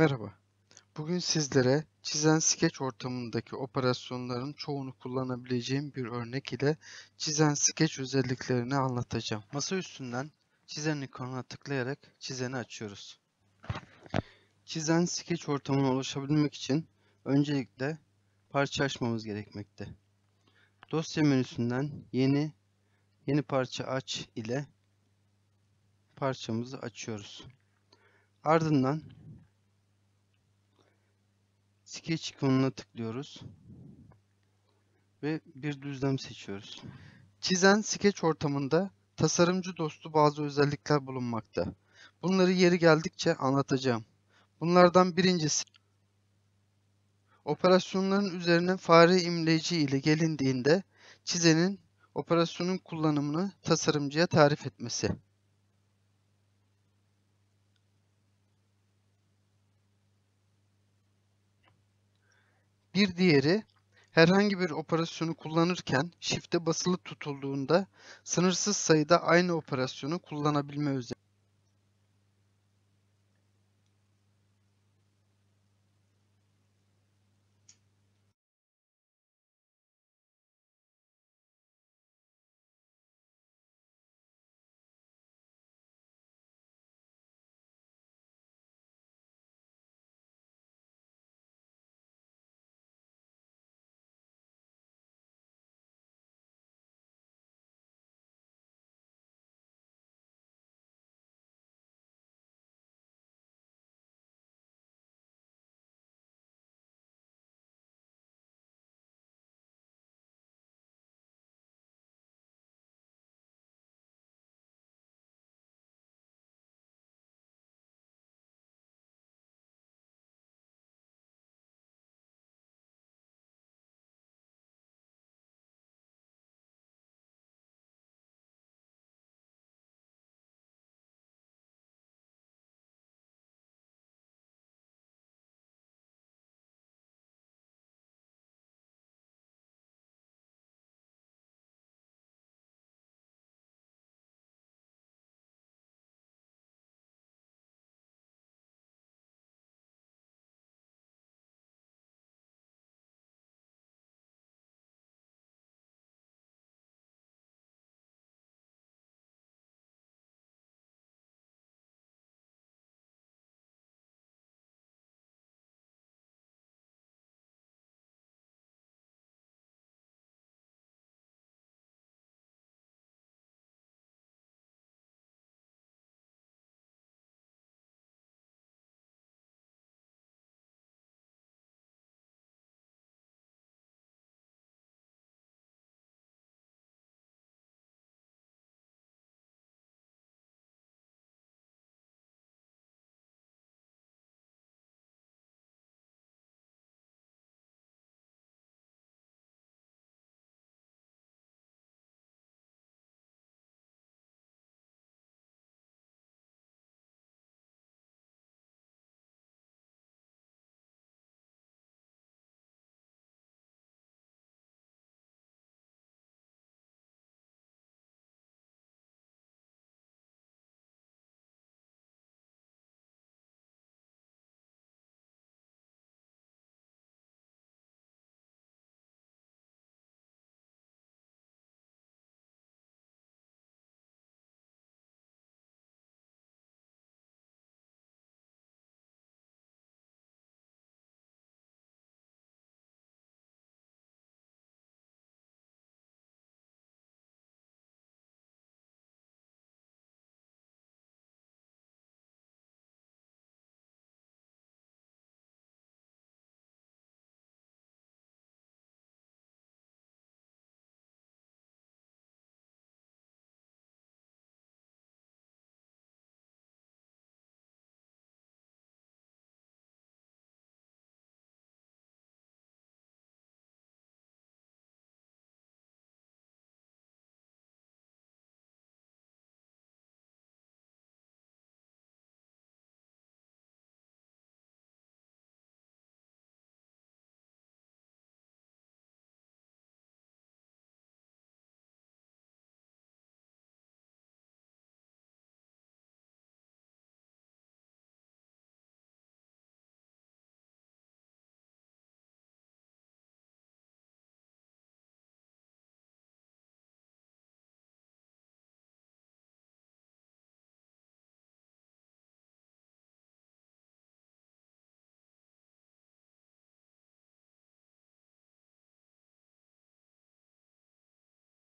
Merhaba. Bugün sizlere çizen Sketch ortamındaki operasyonların çoğunu kullanabileceğim bir örnek ile çizen Sketch özelliklerini anlatacağım. Masa üstünden çizen ikonuna tıklayarak çizeni açıyoruz. Çizen Sketch ortamına ulaşabilmek için öncelikle parça açmamız gerekmekte. Dosya menüsünden yeni yeni parça aç ile parçamızı açıyoruz. Ardından Sketch ikonuna tıklıyoruz. Ve bir düzlem seçiyoruz. Çizen sketch ortamında tasarımcı dostu bazı özellikler bulunmakta. Bunları yeri geldikçe anlatacağım. Bunlardan birincisi operasyonların üzerine fare imleci ile gelindiğinde çizenin operasyonun kullanımını tasarımcıya tarif etmesi. Bir diğeri herhangi bir operasyonu kullanırken shift'e basılı tutulduğunda sınırsız sayıda aynı operasyonu kullanabilme özelliği.